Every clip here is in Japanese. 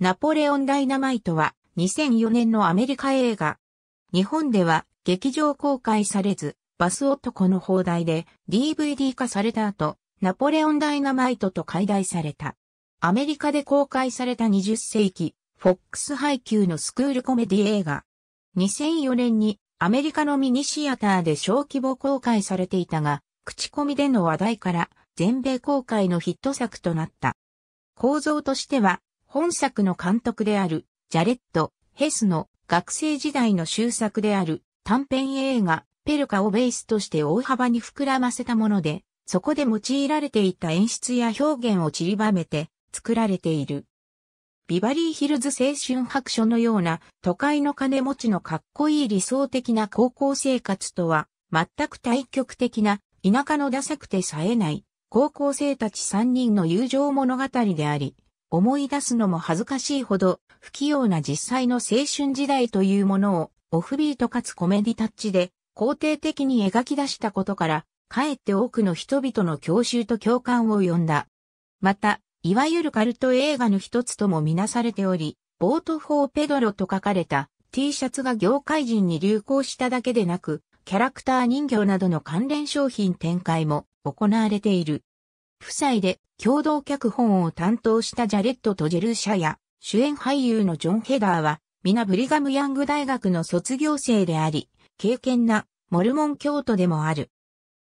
ナポレオンダイナマイトは2004年のアメリカ映画。日本では劇場公開されず、バス男の放題で DVD 化された後、ナポレオンダイナマイトと解題された。アメリカで公開された20世紀、フォックス配給のスクールコメディ映画。2004年にアメリカのミニシアターで小規模公開されていたが、口コミでの話題から全米公開のヒット作となった。構造としては本作の監督である、ジャレット・ヘスの学生時代の終作である短編映画、ペルカをベースとして大幅に膨らませたもので、そこで用いられていた演出や表現を散りばめて作られている。ビバリーヒルズ青春白書のような都会の金持ちのかっこいい理想的な高校生活とは全く対極的な田舎のダサくて冴えない高校生たち3人の友情物語であり、思い出すのも恥ずかしいほど不器用な実際の青春時代というものをオフビートかつコメディタッチで肯定的に描き出したことから、かえって多くの人々の教習と共感を呼んだ。また、いわゆるカルト映画の一つともみなされており、ボートフォーペドロと書かれた T シャツが業界人に流行しただけでなく、キャラクター人形などの関連商品展開も行われている。夫妻で共同脚本を担当したジャレットとジェルシャや主演俳優のジョン・ヘダーは皆ブリガム・ヤング大学の卒業生であり、敬虔なモルモン教徒でもある。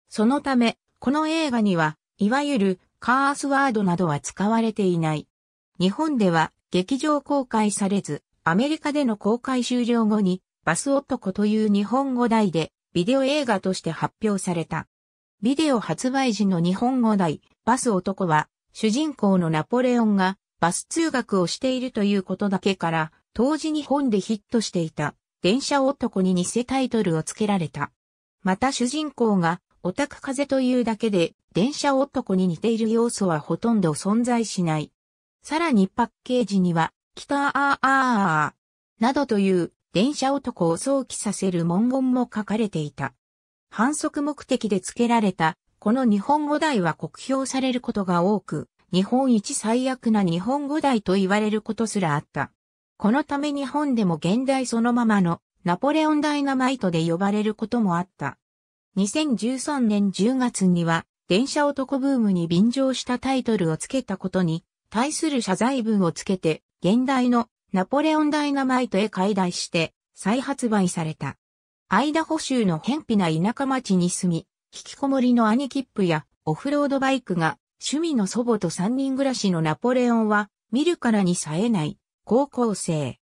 そのため、この映画には、いわゆるカースワードなどは使われていない。日本では劇場公開されず、アメリカでの公開終了後に、バス男という日本語題でビデオ映画として発表された。ビデオ発売時の日本語題、バス男は、主人公のナポレオンがバス通学をしているということだけから、当時日本でヒットしていた、電車男に偽タイトルを付けられた。また主人公が、オタク風というだけで、電車男に似ている要素はほとんど存在しない。さらにパッケージには、北ターアーアーなどという、電車男を想起させる文言も書かれていた。反則目的で付けられた、この日本語台は酷評されることが多く、日本一最悪な日本語台と言われることすらあった。このため日本でも現代そのままのナポレオンダイナマイトで呼ばれることもあった。2013年10月には電車男ブームに便乗したタイトルを付けたことに対する謝罪文を付けて現代のナポレオンダイナマイトへ解題して再発売された。アイダホ州の偏僻な田舎町に住み、引きこもりの兄キップやオフロードバイクが趣味の祖母と三人暮らしのナポレオンは見るからに冴えない高校生。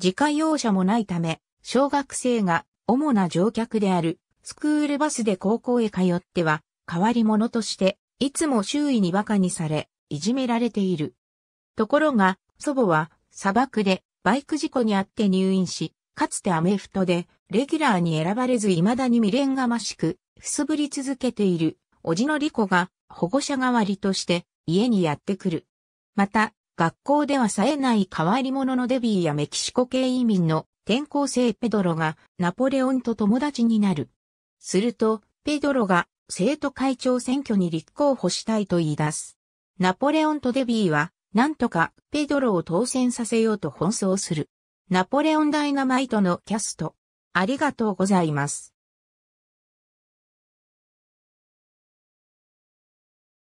自家用車もないため、小学生が主な乗客であるスクールバスで高校へ通っては変わり者としていつも周囲に馬鹿にされいじめられている。ところが祖母は砂漠でバイク事故にあって入院しかつてアメフトでレギュラーに選ばれず未だに未練がましく、くすぶり続けている、おじのリコが保護者代わりとして家にやってくる。また、学校では冴えない変わり者のデビーやメキシコ系移民の転校生ペドロがナポレオンと友達になる。すると、ペドロが生徒会長選挙に立候補したいと言い出す。ナポレオンとデビーは、なんとかペドロを当選させようと奔走する。ナポレオンダイナマイトのキャスト。ありがとうございます。